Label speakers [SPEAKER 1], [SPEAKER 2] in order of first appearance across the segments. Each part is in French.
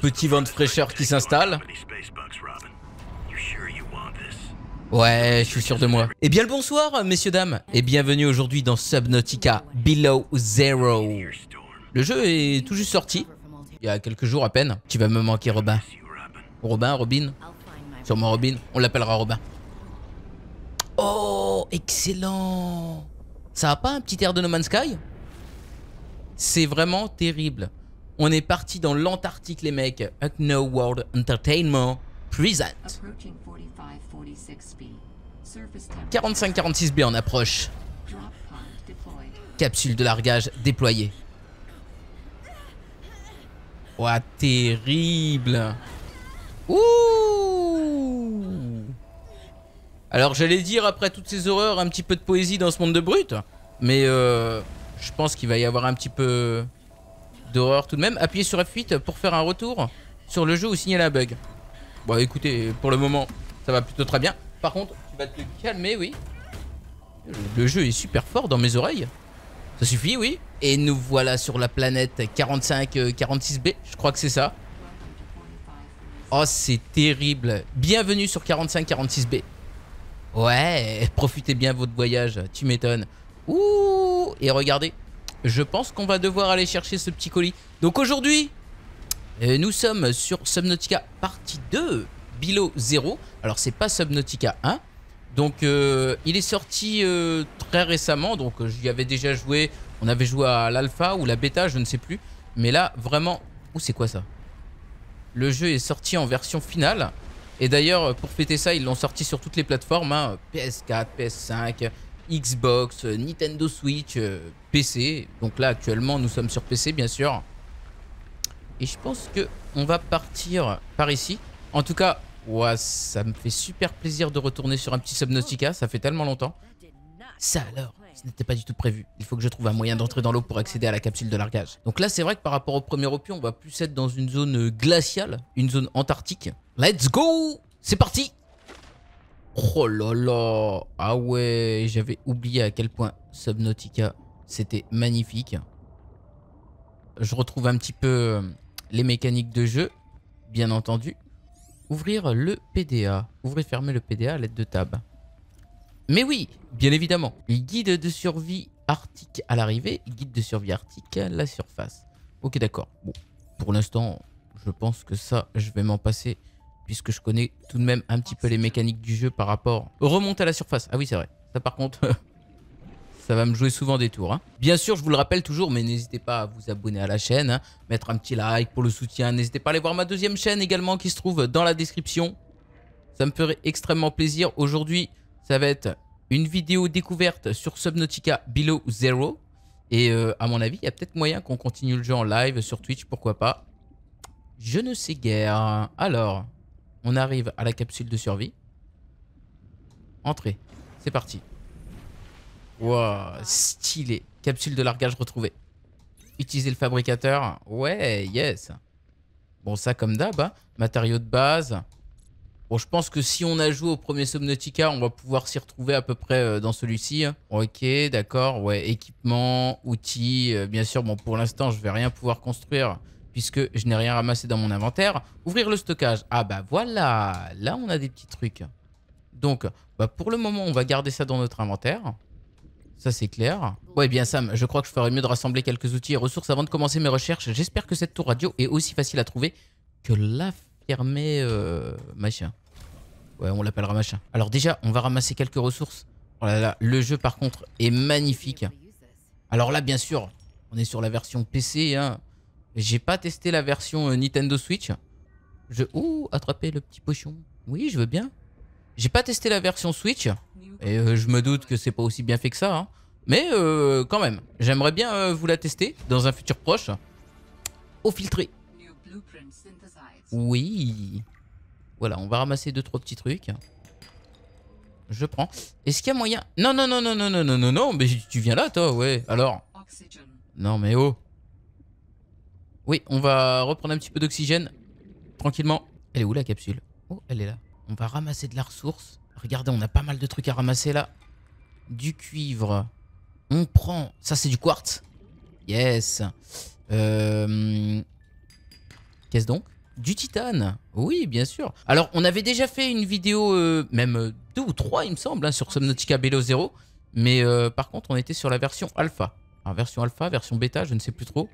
[SPEAKER 1] petit vent de fraîcheur qui s'installe. Ouais, je suis sûr de moi. Eh bien le bonsoir, messieurs, dames, et bienvenue aujourd'hui dans Subnautica Below Zero. Le jeu est tout juste sorti, il y a quelques jours à peine. Tu vas me manquer, Robin. Robin, Robin Sûrement Robin, on l'appellera Robin. Oh, excellent Ça a pas un petit air de No Man's Sky C'est vraiment terrible. On est parti dans l'Antarctique, les mecs. Unknown World Entertainment present. 45-46B en approche. Capsule de largage déployée. Oh, terrible Ouh Alors j'allais dire, après toutes ces horreurs, un petit peu de poésie dans ce monde de brut. Mais euh, je pense qu'il va y avoir un petit peu d'horreur tout de même. Appuyez sur F8 pour faire un retour sur le jeu ou signaler un bug. Bon, écoutez, pour le moment, ça va plutôt très bien. Par contre, tu vas te calmer, oui. Le jeu est super fort dans mes oreilles. Ça suffit, oui. Et nous voilà sur la planète 45-46B, euh, je crois que c'est ça. Oh, c'est terrible. Bienvenue sur 45-46B. Ouais, profitez bien de votre voyage, tu m'étonnes. Ouh, et regardez, je pense qu'on va devoir aller chercher ce petit colis. Donc aujourd'hui, euh, nous sommes sur Subnautica partie 2, Bilo 0. Alors c'est pas Subnautica 1. Donc euh, il est sorti euh, très récemment, donc j'y avais déjà joué. On avait joué à l'alpha ou la bêta, je ne sais plus. Mais là, vraiment... où c'est quoi ça Le jeu est sorti en version finale. Et d'ailleurs, pour fêter ça, ils l'ont sorti sur toutes les plateformes. PS4, hein. PS5, Xbox, euh, Nintendo Switch, euh, PC. Donc là, actuellement, nous sommes sur PC, bien sûr. Et je pense que on va partir par ici. En tout cas, ça me fait super plaisir de retourner sur un petit Subnautica. Ça fait tellement longtemps. Ça alors ce n'était pas du tout prévu. Il faut que je trouve un moyen d'entrer dans l'eau pour accéder à la capsule de largage. Donc là, c'est vrai que par rapport au premier opus, on va plus être dans une zone euh, glaciale, une zone antarctique. Let's go C'est parti Oh là là Ah ouais, j'avais oublié à quel point Subnautica, c'était magnifique. Je retrouve un petit peu euh, les mécaniques de jeu, bien entendu. Ouvrir le PDA. Ouvrir et fermer le PDA à l'aide de tab. Mais oui, bien évidemment. Guide de survie arctique à l'arrivée, guide de survie arctique à la surface. Ok, d'accord. Bon, pour l'instant, je pense que ça, je vais m'en passer puisque je connais tout de même un petit peu les mécaniques du jeu par rapport Remonte à la surface. Ah oui, c'est vrai. Ça, par contre, ça va me jouer souvent des tours. Hein. Bien sûr, je vous le rappelle toujours, mais n'hésitez pas à vous abonner à la chaîne, hein. mettre un petit like pour le soutien. N'hésitez pas à aller voir ma deuxième chaîne également qui se trouve dans la description. Ça me ferait extrêmement plaisir. Aujourd'hui, ça va être une vidéo découverte sur Subnautica Below Zero. Et euh, à mon avis, il y a peut-être moyen qu'on continue le jeu en live sur Twitch, pourquoi pas. Je ne sais guère. Alors, on arrive à la capsule de survie. Entrée. C'est parti. Wow, stylé. Capsule de largage retrouvée. Utiliser le fabricateur. Ouais, yes. Bon, ça comme d'hab. Hein. Matériaux de base. Bon, je pense que si on a joué au premier Subnautica, on va pouvoir s'y retrouver à peu près euh, dans celui-ci. Hein. Ok, d'accord. Ouais, équipement, outils. Euh, bien sûr, bon, pour l'instant, je vais rien pouvoir construire puisque je n'ai rien ramassé dans mon inventaire. Ouvrir le stockage. Ah bah voilà, là on a des petits trucs. Donc, bah, pour le moment, on va garder ça dans notre inventaire. Ça, c'est clair. Ouais, bien Sam, je crois que je ferais mieux de rassembler quelques outils et ressources avant de commencer mes recherches. J'espère que cette tour radio est aussi facile à trouver que la fermée... Euh, machin. Ouais, on l'appellera machin. Alors déjà, on va ramasser quelques ressources. Oh là là, le jeu par contre est magnifique. Alors là, bien sûr, on est sur la version PC, hein. J'ai pas testé la version euh, Nintendo Switch. Je... Ouh, attraper le petit potion. Oui, je veux bien. J'ai pas testé la version Switch. Et euh, je me doute que c'est pas aussi bien fait que ça. Hein. Mais euh, quand même, j'aimerais bien vous la tester dans un futur proche. Au filtré. Oui. Voilà, on va ramasser deux, trois petits trucs. Je prends. Est-ce qu'il y a moyen... Non, non, non, non, non, non, non, non, non, mais tu viens là, toi, ouais. Alors... Non, mais oh. Oui, on va reprendre un petit peu d'oxygène. Tranquillement. Elle est où la capsule Oh, elle est là. On va ramasser de la ressource. Regardez, on a pas mal de trucs à ramasser là. Du cuivre. On prend... Ça, c'est du quartz. Yes. Euh, qu'est-ce donc Du titane. Oui, bien sûr. Alors, on avait déjà fait une vidéo, euh, même euh, deux ou trois, il me semble, hein, sur Subnautica Bello 0. Mais par contre, on était sur la version alpha. version alpha, version bêta, je ne sais plus trop.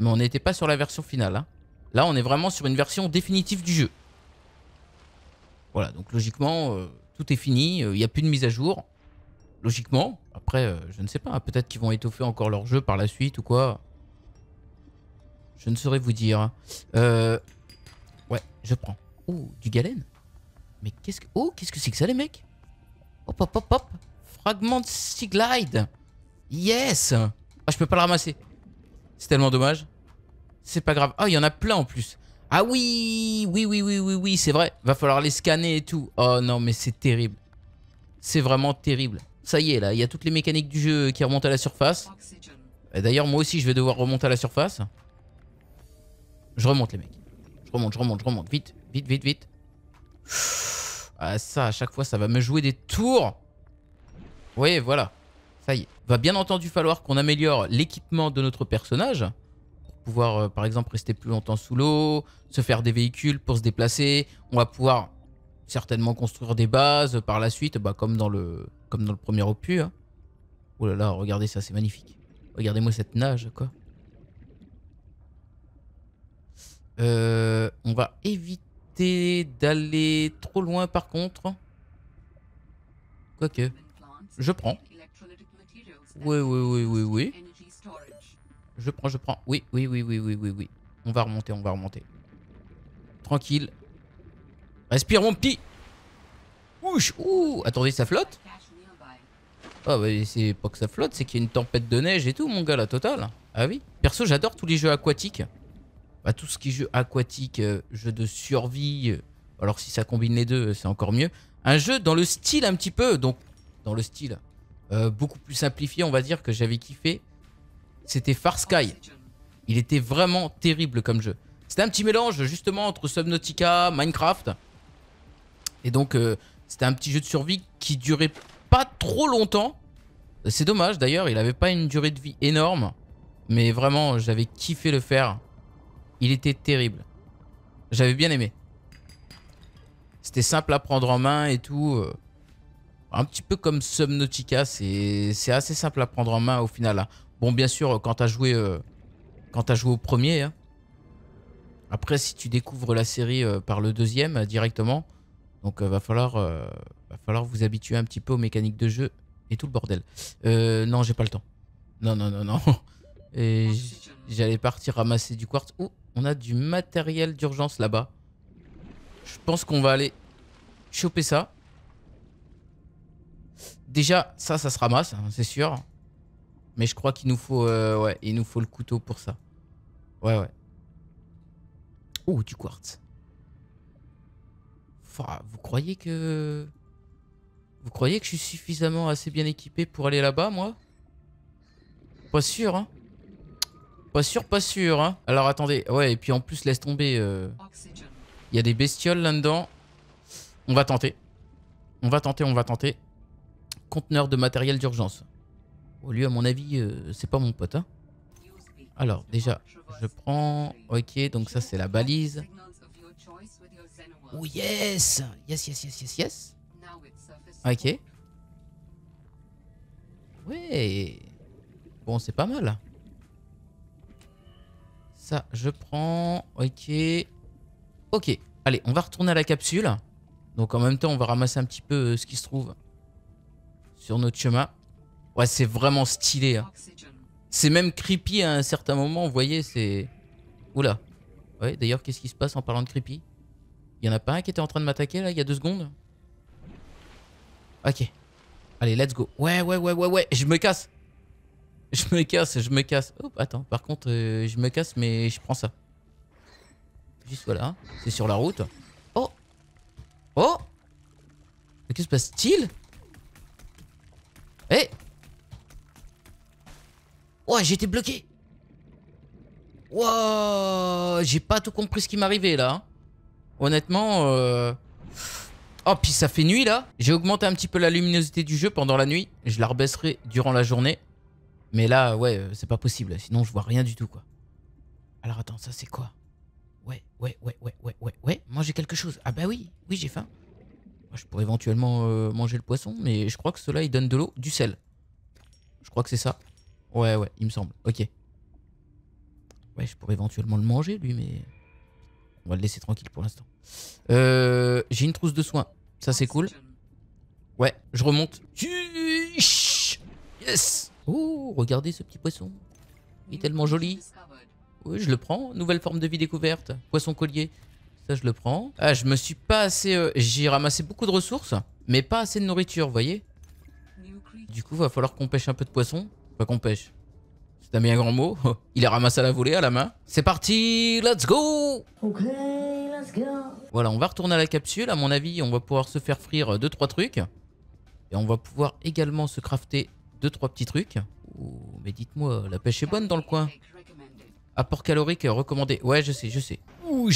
[SPEAKER 1] Mais on n'était pas sur la version finale. Hein. Là, on est vraiment sur une version définitive du jeu. Voilà, donc logiquement, euh, tout est fini. Il euh, n'y a plus de mise à jour. Logiquement. Après, euh, je ne sais pas. Peut-être qu'ils vont étoffer encore leur jeu par la suite ou quoi. Je ne saurais vous dire. ouais, je prends. Oh, du galène. Mais qu'est-ce que... Oh, qu'est-ce que c'est que ça, les mecs Hop, hop, hop, hop. Fragment de Yes ah, Je peux pas le ramasser. C'est tellement dommage. C'est pas grave. Ah, oh, il y en a plein en plus. Ah oui Oui, oui, oui, oui, oui, c'est vrai. Va falloir les scanner et tout. Oh non, mais c'est terrible. C'est vraiment terrible. Ça y est, là, il y a toutes les mécaniques du jeu qui remontent à la surface. D'ailleurs, moi aussi, je vais devoir remonter à la surface. Je remonte, les mecs. Je remonte, je remonte, je remonte. Vite, vite, vite, vite. Ah, ça, à chaque fois, ça va me jouer des tours. Oui, voilà. Va bien entendu falloir qu'on améliore l'équipement de notre personnage pour pouvoir, euh, par exemple, rester plus longtemps sous l'eau, se faire des véhicules pour se déplacer. On va pouvoir certainement construire des bases par la suite, bah, comme, dans le, comme dans le premier opus. Hein. Oh là là, regardez ça, c'est magnifique. Regardez-moi cette nage, quoi. Euh, on va éviter d'aller trop loin, par contre. Quoique, je prends. Oui, oui, oui, oui, oui. Je prends, je prends. Oui, oui, oui, oui, oui, oui, oui. On va remonter, on va remonter. Tranquille. Respire, mon petit. Ouch, ouh. Attendez, ça flotte Ah, bah, c'est pas que ça flotte, c'est qu'il y a une tempête de neige et tout, mon gars, là, total. Ah oui. Perso, j'adore tous les jeux aquatiques. Bah, tout ce qui est jeu aquatique, euh, jeu de survie. Euh, alors, si ça combine les deux, euh, c'est encore mieux. Un jeu dans le style un petit peu, donc dans le style euh, beaucoup plus simplifié, on va dire, que j'avais kiffé, c'était Far Sky. Il était vraiment terrible comme jeu. C'était un petit mélange justement entre Subnautica, Minecraft. Et donc euh, c'était un petit jeu de survie qui durait pas trop longtemps. C'est dommage d'ailleurs, il n'avait pas une durée de vie énorme. Mais vraiment, j'avais kiffé le faire. Il était terrible. J'avais bien aimé. C'était simple à prendre en main et tout. Euh un petit peu comme Subnautica, c'est assez simple à prendre en main au final. Hein. Bon, bien sûr, quand t'as joué, euh, as joué au premier, hein. après, si tu découvres la série euh, par le deuxième euh, directement, donc va falloir, va falloir vous habituer un petit peu aux mécaniques de jeu et tout le bordel. non, j'ai pas le temps. Non, non, non, non. j'allais partir ramasser du quartz. Oh, on a du matériel d'urgence là-bas. Je pense qu'on va aller choper ça déjà, ça, ça se ramasse, hein, c'est sûr. Mais je crois qu'il nous faut, euh, ouais, il nous faut le couteau pour ça. Ouais, ouais. Oh, du quartz. vous croyez que... Vous croyez que je suis suffisamment assez bien équipé pour aller là-bas, moi Pas sûr, hein Pas sûr, pas sûr, hein Alors, attendez. Ouais, et puis en plus, laisse tomber. Euh. Il y a des bestioles là-dedans. On va tenter. On va tenter, on va tenter conteneur de matériel d'urgence. Au lieu, à mon avis, euh, c'est pas mon pote. Hein. Alors, déjà, je prends... Ok, donc ça, c'est la balise. Oh, yes Yes, yes, yes, yes, yes. Ok. Ouais Bon, c'est pas mal. Ça, je prends... Ok. Ok. Allez, on va retourner à la capsule. Donc, en même temps, on va ramasser un petit peu euh, ce qui se trouve sur notre chemin. Ouais, c'est vraiment stylé. Hein. C'est même creepy à un certain moment, vous voyez, c'est... Oula. Ouais, d'ailleurs, qu'est-ce qui se passe en parlant de creepy Il y en a pas un qui était en train de m'attaquer, là, il y a deux secondes Ok. Allez, let's go. Ouais, ouais, ouais, ouais, ouais, je me casse. Je me casse, je me casse. Oh, attends, par contre, euh, je me casse, mais je prends ça. Juste voilà, c'est sur la route. Oh Oh Mais qui se passe-t-il eh Ouais, j'étais bloqué Wow J'ai pas tout compris ce qui m'arrivait, là. Hein. Honnêtement, euh, Oh, puis ça fait nuit, là. J'ai augmenté un petit peu la luminosité du jeu pendant la nuit. Je la rebaisserai durant la journée. Mais là, ouais, euh, c'est pas possible. Sinon, je vois rien du tout, quoi. Alors, attends, ça, c'est quoi Ouais, ouais, ouais, ouais, ouais, ouais, ouais. Manger quelque chose. Ah bah oui, oui, j'ai faim. Je pourrais éventuellement euh, manger le poisson, mais je crois que cela il donne de l'eau, du sel. Je crois que c'est ça. Ouais, ouais, il me semble. Ok. Ouais, je pourrais éventuellement le manger, lui, mais... On va le laisser tranquille pour l'instant. Euh, j'ai une trousse de soins. Ça, c'est cool. Ouais, je remonte. Yes Oh, regardez ce petit poisson. Il est tellement joli. Oui, je le prends. Nouvelle forme de vie découverte. Poisson collier je le prends. Ah, je me suis pas assez... Euh, j'ai ramassé beaucoup de ressources, mais pas assez de nourriture, vous voyez Du coup, va falloir qu'on pêche un peu de poisson. pas qu'on pêche. C'est un bien grand mot. Oh, il est ramassé à la volée, à la main. C'est parti Let's go Ok, let's go Voilà, on va retourner à la capsule. À mon avis, on va pouvoir se faire frire Deux trois trucs. Et on va pouvoir également se crafter Deux trois petits trucs. Oh, mais dites-moi, la pêche est bonne dans le coin Apport calorique recommandé. Ouais, je sais, je sais. Ouh,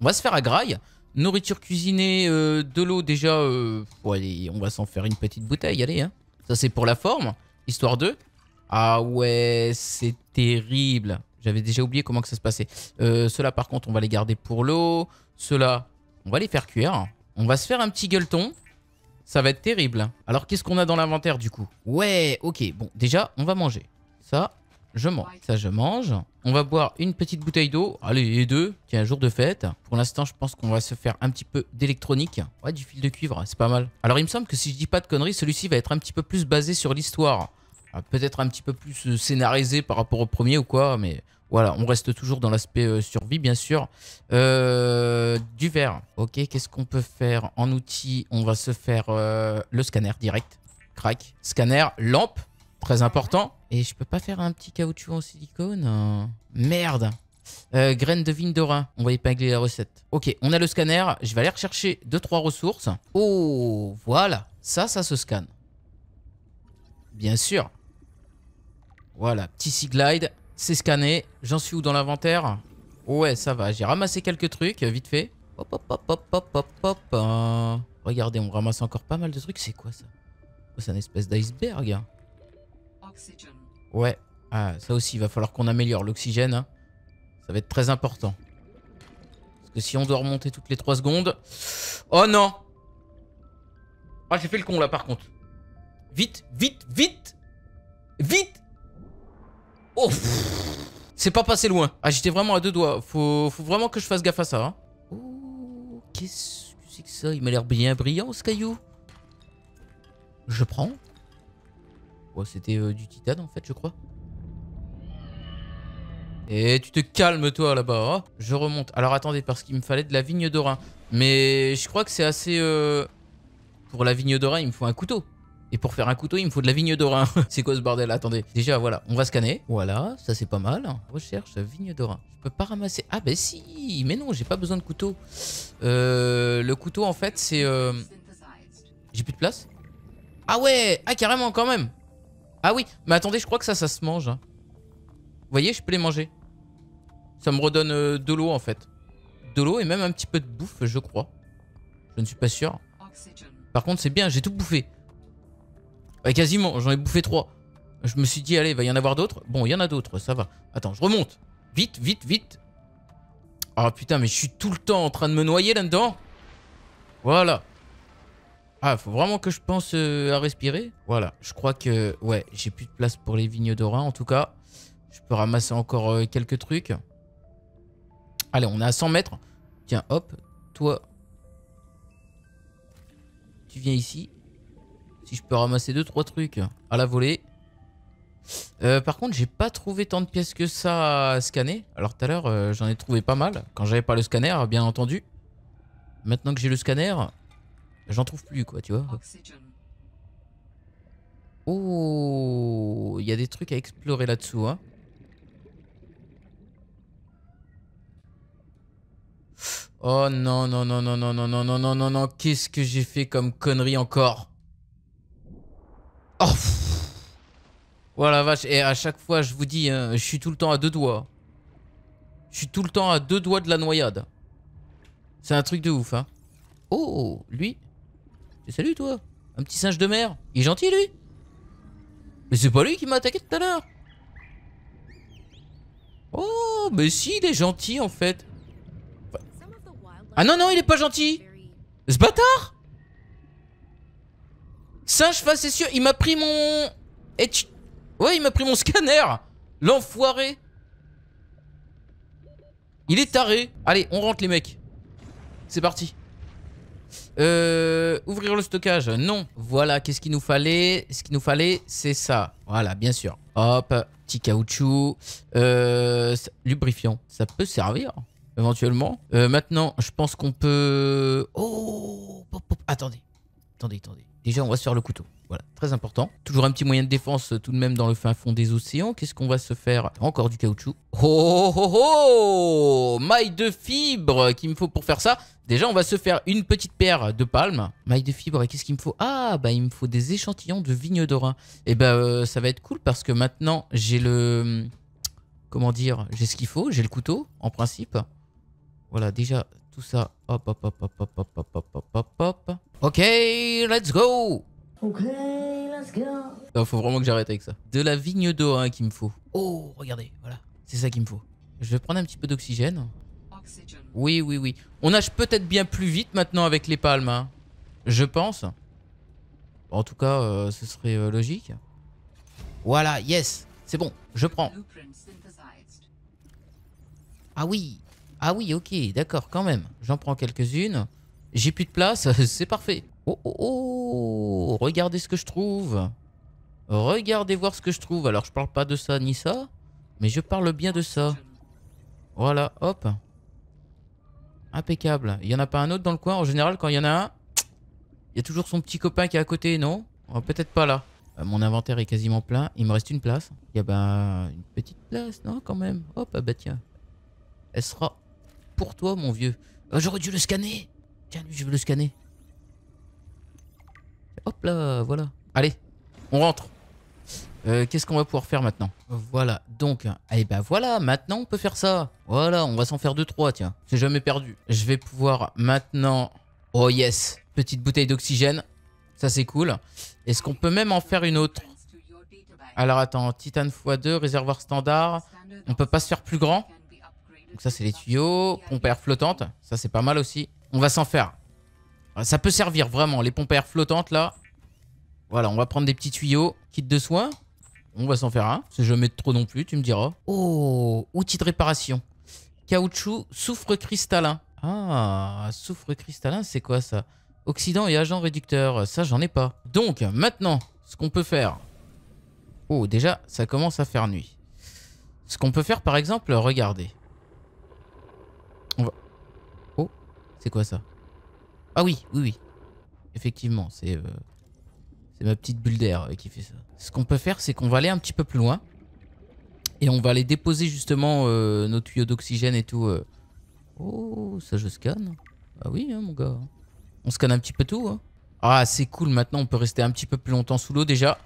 [SPEAKER 1] on va se faire à graille. Nourriture cuisinée, euh, de l'eau déjà. Euh, on va s'en faire une petite bouteille, allez. Hein. Ça, c'est pour la forme, histoire 2. Ah ouais, c'est terrible. J'avais déjà oublié comment que ça se passait. Euh, ceux-là, par contre, on va les garder pour l'eau. Ceux-là, on va les faire cuire. On va se faire un petit gueuleton. Ça va être terrible. Alors, qu'est-ce qu'on a dans l'inventaire, du coup Ouais, ok. Bon, déjà, on va manger. Ça, je mange. Ça, je mange. On va boire une petite bouteille d'eau. Allez, les deux. Tiens, un jour de fête. Pour l'instant, je pense qu'on va se faire un petit peu d'électronique. Ouais, du fil de cuivre, c'est pas mal. Alors, il me semble que si je dis pas de conneries, celui-ci va être un petit peu plus basé sur l'histoire. Ah, peut-être un petit peu plus euh, scénarisé par rapport au premier ou quoi, mais voilà, on reste toujours dans l'aspect euh, survie, bien sûr. Euh, du verre. Ok, qu'est-ce qu'on peut faire en outil On va se faire le scanner direct. Crac. Scanner, lampe, très important. Et je peux pas faire un petit caoutchouc en silicone hein. Merde euh, graines de rein. On va épingler la recette. Ok, on a le scanner. Je vais aller rechercher 2-3 ressources. Oh, voilà. Ça, ça se scanne. Bien sûr. Voilà, petit Sea Glide. C'est scanné. J'en suis où dans l'inventaire Ouais, ça va. J'ai ramassé quelques trucs, vite fait. Hop, hop, hop, hop, hop, hop, hop. Regardez, on ramasse encore pas mal de trucs. C'est quoi ça C'est un espèce d'iceberg. Oxygen. Ouais, ah, ça aussi, il va falloir qu'on améliore l'oxygène. Hein. Ça va être très important. Parce que si on doit remonter toutes les 3 secondes... Oh non Ah, j'ai fait le con là par contre. Vite, vite, vite Vite Oh C'est pas passé loin. Ah, j'étais vraiment à deux doigts. Faut, faut vraiment que je fasse gaffe à ça. Hein. Oh, qu'est-ce que c'est que ça Il m'a l'air bien brillant ce caillou. Je prends. C'était euh, du titane en fait, je crois. Et tu te calmes toi là-bas. Hein. je remonte. Alors attendez, parce qu'il me fallait de la vigne d'orin. Mais je crois que c'est assez... Euh, pour la vigne d'orin, il me faut un couteau. Et pour faire un couteau, il me faut de la vigne d'orin. c'est quoi ce bordel Attendez. Déjà, voilà, on va scanner. Voilà, ça c'est pas mal. Recherche vigne d'orin. Je peux pas ramasser... Ah ben si Mais non, j'ai pas besoin de couteau. Euh, le couteau, en fait, c'est... J'ai plus de place Ah ouais Ah carrément, quand même ah oui, mais attendez, je crois que ça, ça se mange. Hein. Vous voyez, je peux les manger. Ça me redonne euh, de l'eau, en fait. De l'eau et même un petit peu de bouffe, je crois. Je ne suis pas sûr. Par contre, c'est bien, j'ai tout bouffé. quasiment, j'en ai bouffé trois. Je me suis dit, allez, il va y en avoir d'autres. Bon, il y en a d'autres, ça va. Attends, je remonte. Vite, vite, vite. Ah oh, putain, mais je suis tout le temps en train de me noyer là-dedans. Voilà. Ah, faut vraiment que je pense euh, à respirer. Voilà, je crois que... Ouais, j'ai plus de place pour les vignes d'orin, en tout cas. Je peux ramasser encore euh, quelques trucs. Allez, on est à 100 mètres. Tiens, hop, toi... Tu viens ici. Si je peux ramasser 2-3 trucs à la volée. Euh, par contre, j'ai pas trouvé tant de pièces que ça à scanner. Alors tout à l'heure, j'en ai trouvé pas mal. Quand j'avais pas le scanner, bien entendu. Maintenant que j'ai le scanner, J'en trouve plus, quoi, tu vois. Oh, il y a des trucs à explorer là-dessous, hein. Oh non, non, non, non, non, non, non, non, non, non, non, qu'est-ce que j'ai fait comme connerie encore Oh Voilà vache, et à chaque fois, je vous dis, je suis tout le temps à deux doigts. Je suis tout le temps à deux doigts de la noyade. C'est un truc de ouf, hein. Oh, lui, salut toi Un petit singe de mer Il est gentil lui Mais c'est pas lui qui m'a attaqué tout à l'heure Oh, mais si, il est gentil en fait Ah non, non, il est pas gentil Ce bâtard Singe sûr. il m'a pris mon... Ouais, il m'a pris mon scanner L'enfoiré Il est taré Allez, on rentre les mecs. C'est parti. Euh, ouvrir le stockage, non. Voilà, qu'est-ce qu'il nous fallait Ce qu'il nous fallait, c'est ça. Voilà, bien sûr. Hop, petit caoutchouc. Euh, lubrifiant, ça peut servir éventuellement. Euh, maintenant, je pense qu'on peut... Oh Attendez, attendez, attendez. Déjà, on va se faire le couteau. Voilà, très important. Toujours un petit moyen de défense euh, tout de même dans le fin fond des océans. Qu'est-ce qu'on va se faire Encore du caoutchouc. Oh, oh, oh, oh Maille de fibre qu'il me faut pour faire ça. Déjà, on va se faire une petite paire de palmes. Maille de fibre, qu'est-ce qu'il me faut Ah, bah il me faut des échantillons de vigne d'orin. Et eh bah, ben, euh, ça va être cool parce que maintenant, j'ai le... Comment dire J'ai ce qu'il faut, j'ai le couteau, en principe. Voilà, déjà, tout ça. Hop, hop, hop, hop, hop, hop, hop, hop, hop, hop, Ok, let's go Ok, let's go Faut vraiment que j'arrête avec ça. De la vigne d'eau hein, qu'il me faut. Oh, regardez, voilà. C'est ça qu'il me faut. Je vais prendre un petit peu d'oxygène. Oui, oui, oui. On nage peut-être bien plus vite maintenant avec les palmes. Hein. Je pense. En tout cas, euh, ce serait euh, logique. Voilà, yes. C'est bon, je prends. Ah oui, ah oui, ok, d'accord, quand même. J'en prends quelques-unes. J'ai plus de place, c'est parfait. Oh, oh, oh Regardez ce que je trouve. Regardez voir ce que je trouve. Alors, je parle pas de ça ni ça, mais je parle bien de ça. Voilà, hop. Impeccable. Il y en a pas un autre dans le coin. En général, quand il y en a un, il y a toujours son petit copain qui est à côté, non oh, Peut-être pas là. Euh, mon inventaire est quasiment plein. Il me reste une place. Il y a ben une petite place, non, quand même. Hop, ah bah tiens. Elle sera pour toi, mon vieux. Euh, j'aurais dû le scanner. Tiens, lui, je veux le scanner. Hop là, voilà. Allez, on rentre. Euh, qu'est-ce qu'on va pouvoir faire maintenant Voilà, donc, eh ben voilà, maintenant on peut faire ça. Voilà, on va s'en faire deux, trois, tiens. C'est jamais perdu. Je vais pouvoir maintenant... Oh yes, petite bouteille d'oxygène. Ça, c'est cool. Est-ce qu'on peut même en faire une autre Alors, attends, Titan x2, réservoir standard. On peut pas se faire plus grand donc ça, c'est les tuyaux. Pompe à air flottante. Ça, c'est pas mal aussi. On va s'en faire. Ça peut servir vraiment. Les pompes à air flottantes, là. Voilà, on va prendre des petits tuyaux. Kit de soins. On va s'en faire un. Si je mets trop non plus, tu me diras. Oh, outil de réparation. Caoutchouc, soufre cristallin. Ah, soufre cristallin, c'est quoi ça Oxydant et agent réducteur. Ça, j'en ai pas. Donc, maintenant, ce qu'on peut faire... Oh, déjà, ça commence à faire nuit. Ce qu'on peut faire, par exemple, regardez. On va... Oh, c'est quoi ça Ah oui, oui, oui. Effectivement, c'est euh, ma petite bulle d'air euh, qui fait ça. Ce qu'on peut faire, c'est qu'on va aller un petit peu plus loin. Et on va aller déposer justement euh, nos tuyaux d'oxygène et tout. Oh, ça je scanne. Ah oui, hein, mon gars. On scanne un petit peu tout. Hein. Ah, c'est cool. Maintenant, on peut rester un petit peu plus longtemps sous l'eau déjà.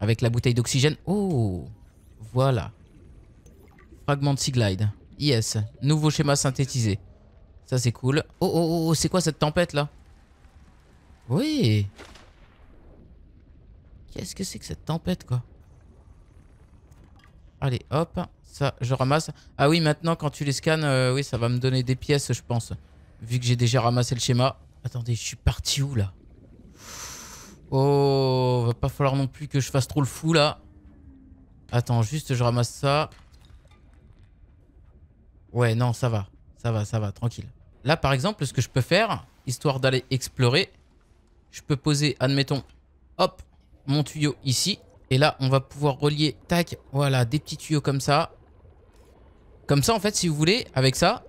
[SPEAKER 1] Avec la bouteille d'oxygène. Oh, voilà. Fragment de Seaglide. Yes. Nouveau schéma synthétisé. Ça, c'est cool. Oh, oh, oh, oh, c'est quoi cette tempête, là Oui. Qu'est-ce que c'est que cette tempête, quoi Allez, hop. Ça, je ramasse. Ah oui, maintenant, quand tu les scannes, euh, oui, ça va me donner des pièces, je pense. Vu que j'ai déjà ramassé le schéma. Attendez, je suis parti où, là Oh, va pas falloir non plus que je fasse trop le fou, là. Attends, juste, je ramasse ça. Ouais, non, ça va. Ça va, ça va, tranquille. Là, par exemple, ce que je peux faire, histoire d'aller explorer, je peux poser, admettons, hop, mon tuyau ici. Et là, on va pouvoir relier, tac, voilà, des petits tuyaux comme ça. Comme ça, en fait, si vous voulez, avec ça,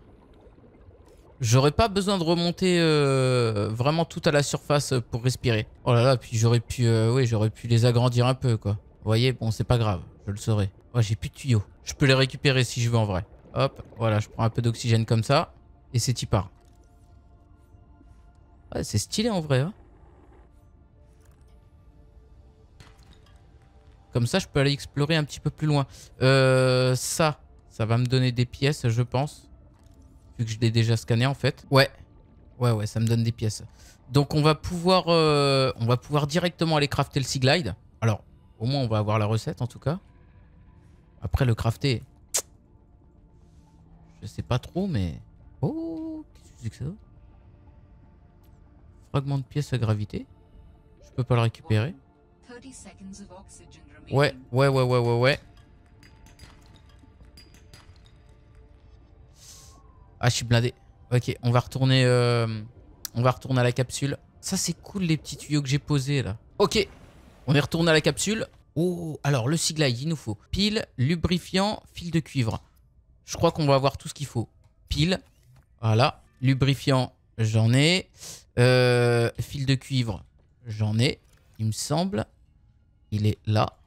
[SPEAKER 1] j'aurais pas besoin de remonter euh, vraiment tout à la surface pour respirer. Oh là là, puis j'aurais pu, euh, oui, j'aurais pu les agrandir un peu, quoi. Vous voyez, bon, c'est pas grave, je le saurai. Oh, j'ai plus de tuyaux. Je peux les récupérer si je veux en vrai. Hop, voilà, je prends un peu d'oxygène comme ça. Et c'est y part. Ouais, c'est stylé en vrai. Hein. comme ça, je peux aller explorer un petit peu plus loin. Euh, ça, ça va me donner des pièces, je pense. Vu que je l'ai déjà scanné en fait. Ouais, ouais, ouais, ça me donne des pièces. Donc on va pouvoir, euh, on va pouvoir directement aller crafter le Seaglide. Alors, au moins on va avoir la recette en tout cas. Après le crafter, je sais pas trop, mais... Oh, qu'est-ce que c'est que ça Fragment de pièce à gravité. Je peux pas le récupérer. Ouais, ouais, ouais, ouais, ouais, ouais. Ah, je suis blindé. Ok, on va retourner, euh, on va retourner à la capsule. Ça, c'est cool, les petits tuyaux que j'ai posés, là. Ok, on est retourné à la capsule. Oh, alors, le siglaï, il nous faut pile, lubrifiant, fil de cuivre. Je crois qu'on va avoir tout ce qu'il faut. Pile. Voilà. Lubrifiant, j'en ai. Euh, fil de cuivre, j'en ai. Il me semble. Il est là.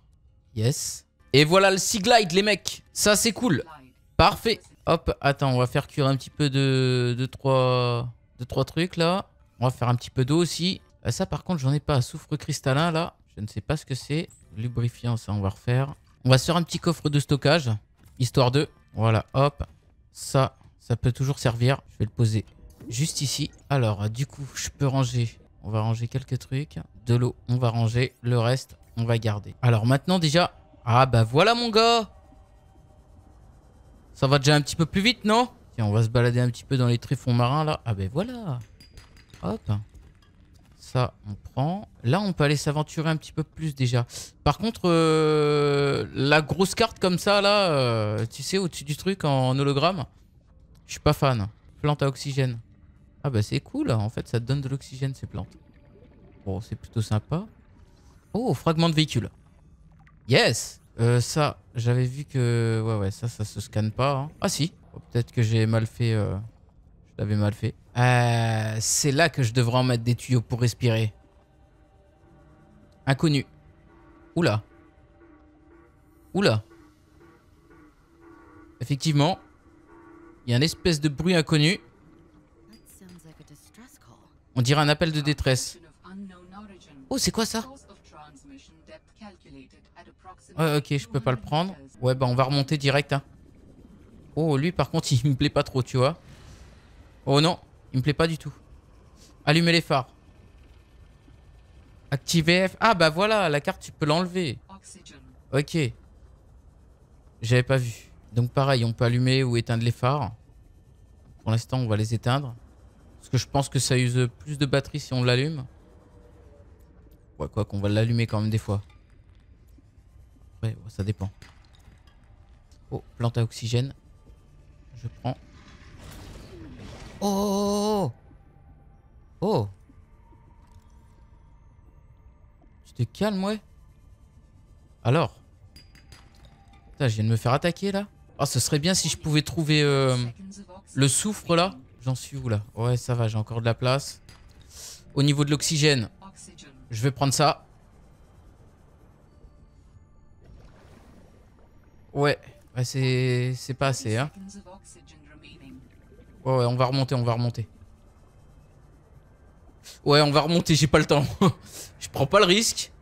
[SPEAKER 1] Yes. Et voilà le Siglide, les mecs. Ça, c'est cool. Parfait. Hop, attends, on va faire cuire un petit peu de, deux, trois, de trois trucs, là. On va faire un petit peu d'eau aussi. Euh, ça, par contre, j'en ai pas. Soufre cristallin, là. Je ne sais pas ce que c'est. Lubrifiant, ça, on va refaire. On va se faire un petit coffre de stockage, histoire de... Voilà, hop. Ça, ça peut toujours servir. Je vais le poser juste ici. Alors, du coup, je peux ranger. On va ranger quelques trucs. De l'eau, on va ranger. Le reste, on va garder. Alors maintenant, déjà... Ah, bah voilà, mon gars Ça va déjà un petit peu plus vite, non Tiens, on va se balader un petit peu dans les tréfonds marins, là. Ah, bah voilà Hop ça, on prend. Là, on peut aller s'aventurer un petit peu plus déjà. Par contre, euh, la grosse carte comme ça, là, euh, tu sais, au-dessus du truc en hologramme, je suis pas fan. Plante à oxygène. Ah bah c'est cool, en fait, ça donne de l'oxygène ces plantes. Bon, c'est plutôt sympa. Oh, fragment de véhicule. Yes euh, Ça, j'avais vu que... Ouais, ouais, ça, ça se scanne pas. Hein. Ah si, oh, peut-être que j'ai mal fait... Je l'avais mal fait. Euh, c'est là que je devrais en mettre des tuyaux pour respirer. Inconnu. Oula. Oula. Effectivement, il y a une espèce de bruit inconnu. On dirait un appel de détresse. Oh, c'est quoi ça Ouais, ok, je peux pas le prendre. Ouais, bah on va remonter direct. Hein. Oh, lui par contre, il me plaît pas trop, tu vois. Oh non il me plaît pas du tout. Allumer les phares. Activer F. Ah bah voilà, la carte tu peux l'enlever. Ok. J'avais pas vu. Donc pareil, on peut allumer ou éteindre les phares. Pour l'instant, on va les éteindre. Parce que je pense que ça use plus de batterie si on l'allume. Ouais, quoi qu'on va l'allumer quand même des fois. Ouais, ça dépend. Oh, plante à oxygène. Je prends. Oh Oh Tu te calmes, ouais Alors Putain, je viens de me faire attaquer, là Oh, ce serait bien si je pouvais trouver euh, le soufre, là. J'en suis où, là Ouais, ça va, j'ai encore de la place. Au niveau de l'oxygène, je vais prendre ça. Ouais, ouais c'est pas assez, hein. Ouais, on va remonter, on va remonter. Ouais, on va remonter, j'ai pas le temps. je prends pas le risque.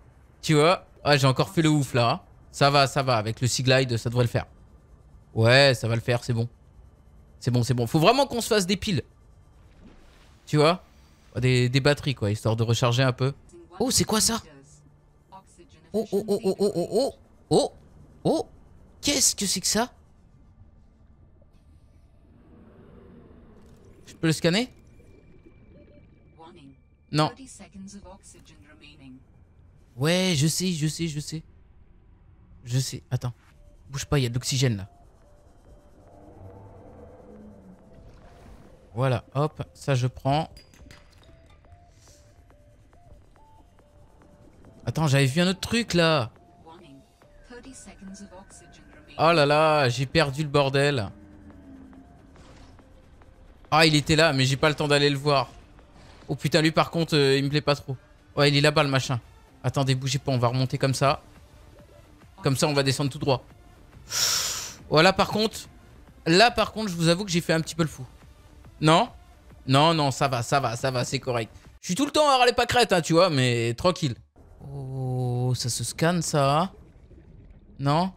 [SPEAKER 1] Tu vois Ah, j'ai encore fait le ouf là. Ça va, ça va. Avec le Seaglide, ça devrait le faire. Ouais, ça va le faire, c'est bon. C'est bon, c'est bon. Faut vraiment qu'on se fasse des piles. Tu vois des, batteries, quoi, histoire de recharger un peu. Oh, c'est quoi ça Oh, oh, oh, oh, oh, oh, oh Oh Qu'est-ce que c'est que ça Je peux le scanner Non. Ouais, je sais, je sais, je sais. Je sais. Attends. Bouge pas, il y a de l'oxygène là. Voilà, hop, ça je prends. Attends, j'avais vu un autre truc là. Oh là là, j'ai perdu le bordel. Ah, il était là, mais j'ai pas le temps d'aller le voir. Oh putain, lui par contre, euh, il me plaît pas trop. Ouais, il est là-bas le machin. Attendez, bougez pas, on va remonter comme ça. Comme ça, on va descendre tout droit. Voilà, par contre... Là, par contre, je vous avoue que j'ai fait un petit peu le fou. Non Non, non, ça va, ça va, ça va, c'est correct. Je suis tout le temps à râler pas crête, hein, tu vois, mais tranquille. Oh, ça se scanne, ça Non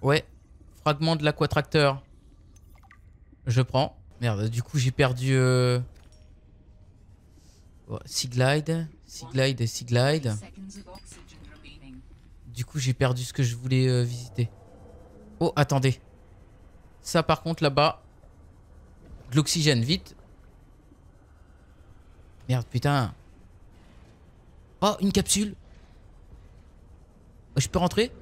[SPEAKER 1] Ouais. Fragment de l'aquatracteur. Je prends. Merde, du coup, j'ai perdu... Euh... Oh, Seaglide, Du coup, j'ai perdu ce que je voulais euh, visiter. Oh, attendez. Ça, par contre, là-bas. De l'oxygène, vite. Merde, putain. Oh, une capsule. Oh, je peux rentrer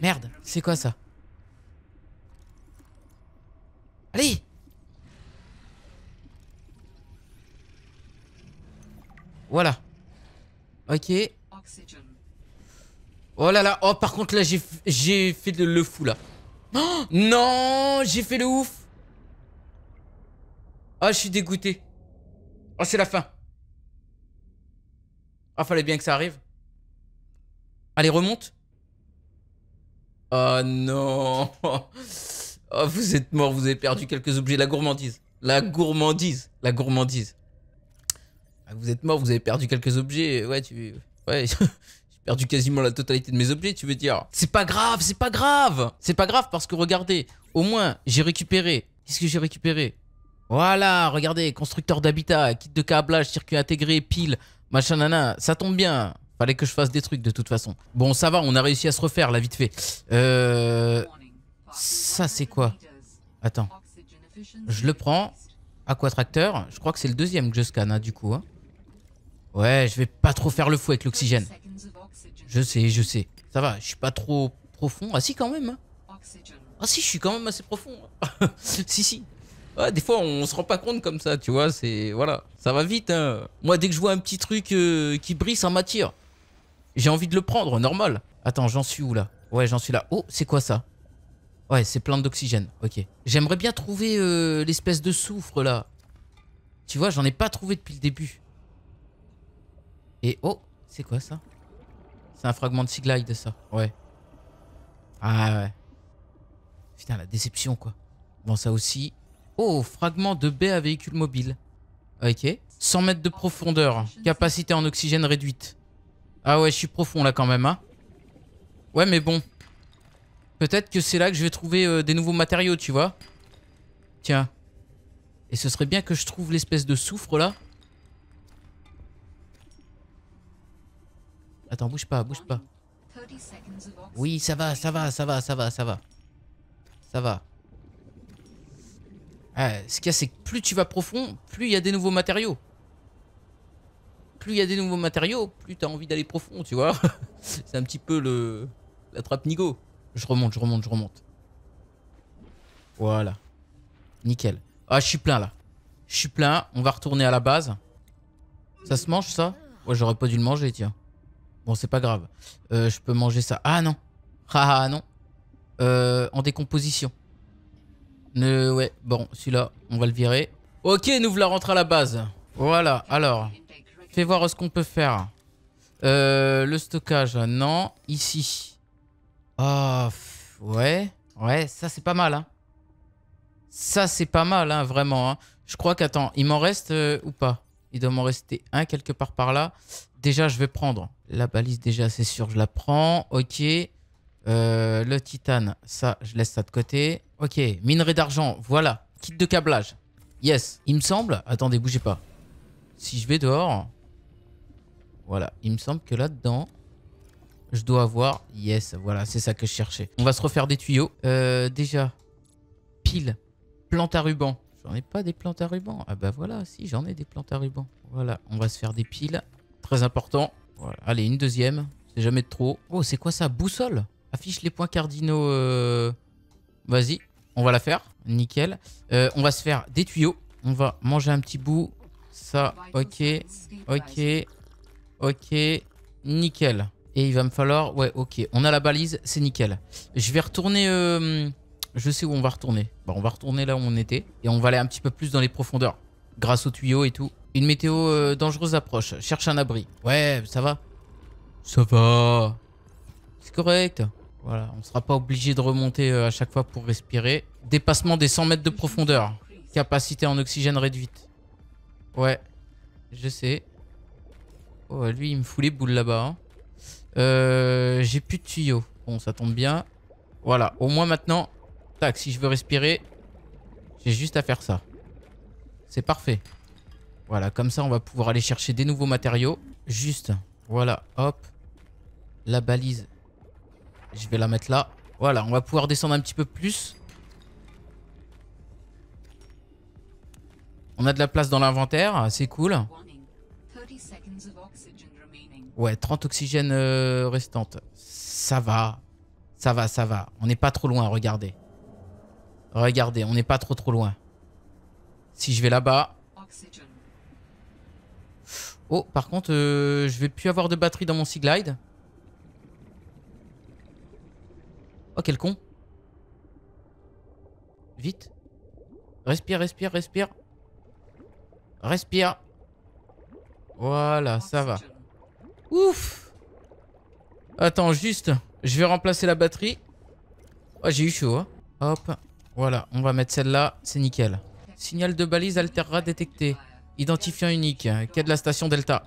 [SPEAKER 1] Merde, c'est quoi ça Allez Voilà. Ok. Oh là là. Oh, par contre, là, j'ai fait le, fou, là. Oh, non J'ai fait le ouf Ah, je suis dégoûté. Oh, c'est la fin. Ah, oh, fallait bien que ça arrive. Allez, remonte. Oh non Oh, vous êtes mort, vous avez perdu quelques objets. La gourmandise. La gourmandise. La gourmandise. Ah, vous êtes mort, vous avez perdu quelques objets. Ouais, tu. Ouais. J'ai perdu quasiment la totalité de mes objets, tu veux dire. C'est pas grave, c'est pas grave. C'est pas grave parce que regardez, au moins, j'ai récupéré. Qu'est-ce que j'ai récupéré Voilà, regardez, constructeur d'habitat, kit de câblage, circuit intégré, pile, machin nana. Ça tombe bien. Fallait que je fasse des trucs de toute façon. Bon, ça va, on a réussi à se refaire, là, vite fait. Euh... Ça, c'est quoi Attends. Je le prends. Aquatracteur. Je crois que c'est le deuxième que je scanne, hein, du coup. Hein. Ouais, je vais pas trop faire le fou avec l'oxygène. Je sais, je sais. Ça va, je suis pas trop profond. Ah si, quand même. Hein. Ah si, je suis quand même assez profond. si, si. des fois, on se rend pas compte comme ça, tu vois. C'est Voilà, ça va vite. Moi, dès que je vois un petit truc euh, qui brille, ça m'attire. J'ai envie de le prendre, normal. Attends, j'en suis où, là Ouais, j'en suis là. Oh, c'est quoi ça Ouais, c'est plein d'oxygène. Ok. J'aimerais bien trouver euh, l'espèce de soufre, là. Tu vois, j'en ai pas trouvé depuis le début. Et oh, c'est quoi ça C'est un fragment de Siglide, ça. Ouais. Ah ouais. Putain, la déception, quoi. Bon, ça aussi. Oh, fragment de baie à véhicule mobile. Ok. 100 mètres de profondeur. Capacité en oxygène réduite. Ah ouais, je suis profond, là, quand même, hein. Ouais, mais bon, Peut-être que c'est là que je vais trouver euh, des nouveaux matériaux, tu vois. Tiens. Et ce serait bien que je trouve l'espèce de soufre là. Attends, bouge pas, bouge pas. Oui, ça va, ça va, ça va, ça va, ça va. Ça va. Ah, ce qu'il y a, c'est que plus tu vas profond, plus il y a des nouveaux matériaux. Plus il y a des nouveaux matériaux, plus t'as envie d'aller profond, tu vois. c'est un petit peu le... la trappe Nigo. Je remonte, je remonte, je remonte. Voilà. Nickel. Ah, je suis plein là. Je suis plein. On va retourner à la base. Ça se mange ça Ouais, j'aurais pas dû le manger, tiens. Bon, c'est pas grave. Euh, je peux manger ça. Ah non. Ah, ah non. Euh, en décomposition. Ouais, bon, celui-là, on va le virer. Ok, nous voulons rentrer à la base. Voilà, alors. Fais voir ce qu'on peut faire. Euh, le stockage, non. Ici. Oh, ouais. Ouais, ça c'est pas mal. Hein. Ça c'est pas mal, hein, vraiment. Hein. Je crois qu'attends, il m'en reste euh, ou pas Il doit m'en rester un quelque part par là. Déjà, je vais prendre la balise, déjà c'est sûr, je la prends. Ok. Euh, le titane, ça, je laisse ça de côté. Ok, minerai d'argent, voilà. Kit de câblage. Yes, il me semble... Attendez, bougez pas. Si je vais dehors... Voilà, il me semble que là-dedans je dois avoir. Yes, voilà, c'est ça que je cherchais. On va se refaire des tuyaux. Euh, déjà, pile, plante à ruban. J'en ai pas des plantes à ruban. Ah bah voilà, si, j'en ai des plantes à ruban. Voilà, on va se faire des piles. Très important. Allez, une deuxième. C'est jamais de trop. Oh, c'est quoi ça Boussole Affiche les points cardinaux. Euh, vas-y, on va la faire. Nickel. Euh, on va se faire des tuyaux. On va manger un petit bout. Ça, ok. Ok. Ok. Nickel. Et il va me falloir... Ouais, ok. On a la balise, c'est nickel. Je vais retourner... Euh, je sais où on va retourner. Bah, on va retourner là où on était. Et on va aller un petit peu plus dans les profondeurs. Grâce aux tuyaux et tout. Une météo euh, dangereuse approche. Cherche un abri. Ouais, ça va. Ça va. C'est correct. Voilà, on ne sera pas obligé de remonter euh, à chaque fois pour respirer. Dépassement des 100 mètres de profondeur. Capacité en oxygène réduite. Ouais, je sais. Oh, lui, il me fout les boules là-bas. Hein. Euh, j'ai plus de tuyaux. Bon, ça tombe bien. Voilà, au moins maintenant, tac, si je veux respirer, j'ai juste à faire ça. C'est parfait. Voilà, comme ça, on va pouvoir aller chercher des nouveaux matériaux. Juste, voilà, hop. La balise, je vais la mettre là. Voilà, on va pouvoir descendre un petit peu plus. On a de la place dans l'inventaire, c'est cool. Ouais, 30 oxygène euh, restante. restantes. Ça va. Ça va, ça va. On n'est pas trop loin, regardez. Regardez, on n'est pas trop trop loin. Si je vais là-bas... Oh, par contre, euh, je vais plus avoir de batterie dans mon Seaglide. Oh, quel con. Vite. Respire, respire, respire. Respire. Voilà, ça va. Ouf Attends, juste, je vais remplacer la batterie. Oh, j'ai eu chaud. Hein. Hop, voilà, on va mettre celle-là, c'est nickel. Signal de balise Alterra détecté. Identifiant unique, quai de la station Delta.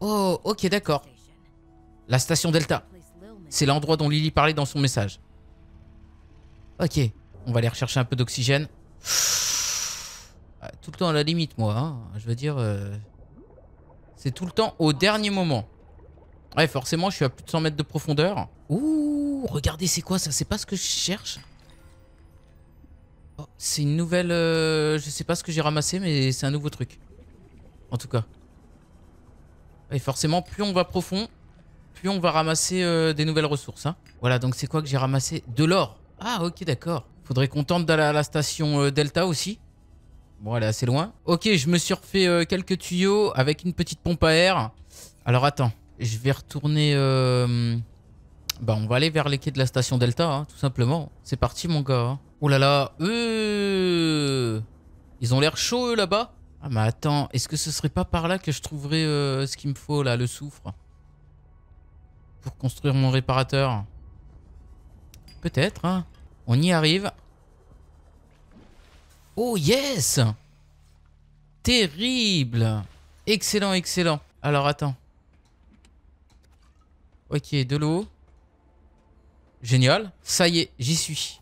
[SPEAKER 1] Oh, ok, d'accord. La station Delta. C'est l'endroit dont Lily parlait dans son message. Ok, on va aller rechercher un peu d'oxygène. Ah, tout le temps à la limite, moi. Hein. Je veux dire, euh, c'est tout le temps au dernier moment. Ouais, forcément, je suis à plus de 100 mètres de profondeur. Ouh, regardez, c'est quoi ça C'est pas ce que je cherche oh, C'est une nouvelle... Euh, je sais pas ce que j'ai ramassé, mais c'est un nouveau truc. En tout cas. Et forcément, plus on va profond, plus on va ramasser euh, des nouvelles ressources. Hein. Voilà, donc c'est quoi que j'ai ramassé De l'or. Ah, ok, d'accord. Faudrait qu'on tente d'aller à la station euh, Delta aussi. Bon, elle est assez loin. Ok, je me suis refait euh, quelques tuyaux avec une petite pompe à air. Alors, attends. Je vais retourner... Euh, bah, on va aller vers les quais de la station Delta, hein, tout simplement. C'est parti, mon gars. Hein. Oh là là. Euh, ils ont l'air chauds, là-bas. Ah, mais attends. Est-ce que ce serait pas par là que je trouverais ce qu'il me faut, là, le soufre Pour construire mon réparateur Peut-être, hein. On y arrive. Oh yes Terrible Excellent, excellent. Alors attends. Ok, de l'eau. Génial. Ça y est, j'y suis.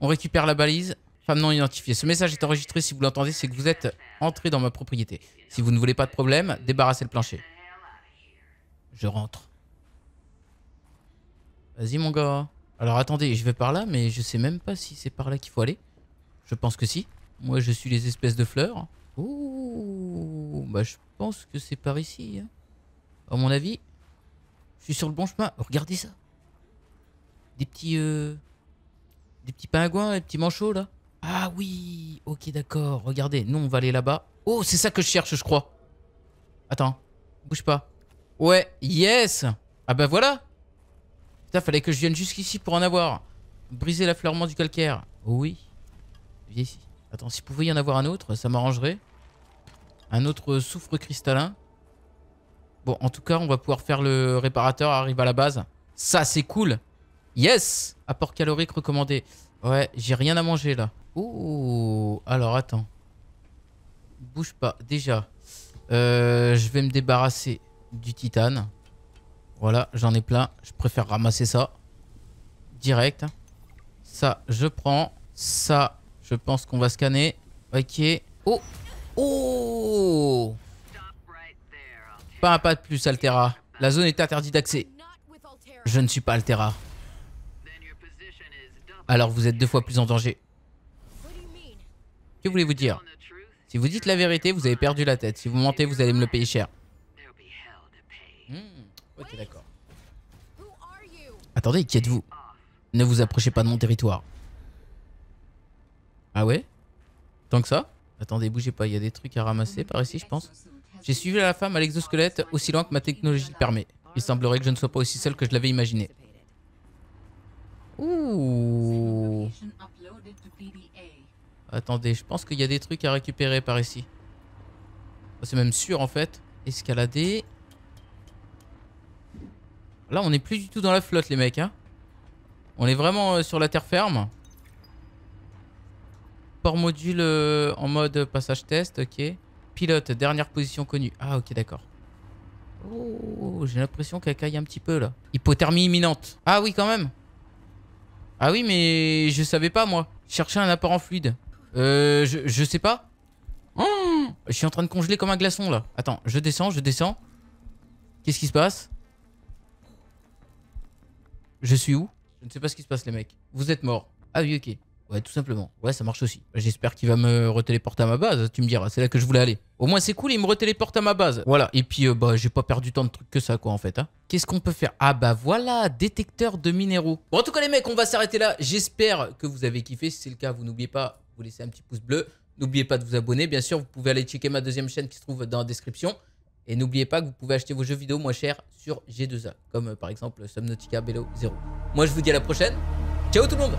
[SPEAKER 1] On récupère la balise. Femme non identifiée. Ce message est enregistré. Si vous l'entendez, c'est que vous êtes entré dans ma propriété. Si vous ne voulez pas de problème, débarrassez le plancher. Je rentre. Vas-y, mon gars. Alors, attendez, je vais par là, mais je sais même pas si c'est par là qu'il faut aller. Je pense que si. Moi, je suis les espèces de fleurs. Ouh, bah je pense que c'est par ici. A hein. À mon avis, je suis sur le bon chemin. Oh, regardez ça. Des petits... Euh, des petits pingouins, des petits manchots, là. Ah oui, ok, d'accord. Regardez, nous, on va aller là-bas. Oh, c'est ça que je cherche, je crois. Attends, bouge pas. Ouais, yes Ah ben voilà Putain, fallait que je vienne jusqu'ici pour en avoir. Briser l'affleurement du calcaire. Oui. Attends, si pouvait y en avoir un autre, ça m'arrangerait. Un autre soufre cristallin. Bon, en tout cas, on va pouvoir faire le réparateur, arrive à la base. Ça, c'est cool Yes Apport calorique recommandé. Ouais, j'ai rien à manger, là. Oh Alors, attends. Bouge pas. Déjà, euh, je vais me débarrasser du titane. Voilà, j'en ai plein. Je préfère ramasser ça. Direct. Ça, je prends. Ça, je pense qu'on va scanner. Ok. Oh Oh Pas un pas de plus, Altera. La zone est interdite d'accès. Je ne suis pas Altera. Alors vous êtes deux fois plus en danger. Que voulez-vous dire Si vous dites la vérité, vous avez perdu la tête. Si vous mentez, vous allez me le payer cher. Hmm. Ok, d'accord. Attendez, qui êtes-vous Ne vous approchez pas de mon territoire. Ah ouais Tant que ça Attendez, bougez pas, il y a des trucs à ramasser par ici, je pense. J'ai suivi la femme à l'exosquelette aussi loin que ma technologie le permet. Il semblerait que je ne sois pas aussi seul que je l'avais imaginé. Ouh. Attendez, je pense qu'il y a des trucs à récupérer par ici. C'est même sûr en fait. Escalader. Là, on n'est plus du tout dans la flotte, les mecs. Hein. On est vraiment euh, sur la terre ferme module euh, en mode passage test, ok. Pilote, dernière position connue. Ah, ok, d'accord. Oh, j'ai l'impression qu'elle caille un petit peu, là. Hypothermie imminente. Ah oui, quand même. Ah oui, mais je savais pas, moi. Chercher un apport en fluide. Euh, je, sais pas. Hein je suis en train de congeler comme un glaçon, là. Attends, je descends, je descends. Qu'est-ce qui se passe Je suis où Je ne sais pas ce qui se passe, les mecs. Vous êtes mort, Ah oui, ok. Ouais, tout simplement. Ouais, ça marche aussi. J'espère qu'il va me retéléporter à ma base. Tu me diras, c'est là que je voulais aller. Au moins, c'est cool, il me retéléporte à ma base. Voilà. Et puis, euh, bah, j'ai pas perdu tant de trucs que ça, quoi, en fait. Hein. Qu'est-ce qu'on peut faire Ah, bah voilà, détecteur de minéraux. Bon, en tout cas, les mecs, on va s'arrêter là. J'espère que vous avez kiffé. Si c'est le cas, vous n'oubliez pas, vous laisser un petit pouce bleu. N'oubliez pas de vous abonner, bien sûr. Vous pouvez aller checker ma deuxième chaîne qui se trouve dans la description. Et n'oubliez pas que vous pouvez acheter vos jeux vidéo moins chers sur G2A, comme euh, par exemple Subnautica Bello 0. Moi, je vous dis à la prochaine. Ciao tout le monde